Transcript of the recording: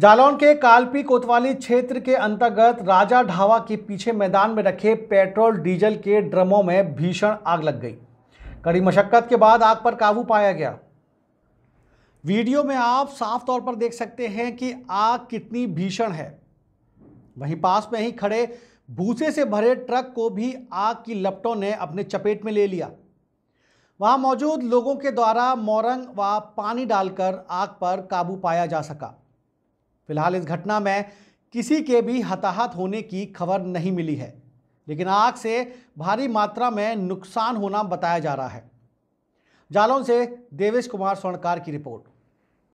जालौन के कालपी कोतवाली क्षेत्र के अंतर्गत राजा ढावा के पीछे मैदान में रखे पेट्रोल डीजल के ड्रमों में भीषण आग लग गई कड़ी मशक्कत के बाद आग पर काबू पाया गया वीडियो में आप साफ तौर पर देख सकते हैं कि आग कितनी भीषण है वहीं पास में ही खड़े भूसे से भरे ट्रक को भी आग की लपटों ने अपने चपेट में ले लिया वहां मौजूद लोगों के द्वारा मोरंग व पानी डालकर आग पर काबू पाया जा सका फिलहाल इस घटना में किसी के भी हताहत होने की खबर नहीं मिली है लेकिन आग से भारी मात्रा में नुकसान होना बताया जा रहा है जालौन से देवेश कुमार स्वर्णकार की रिपोर्ट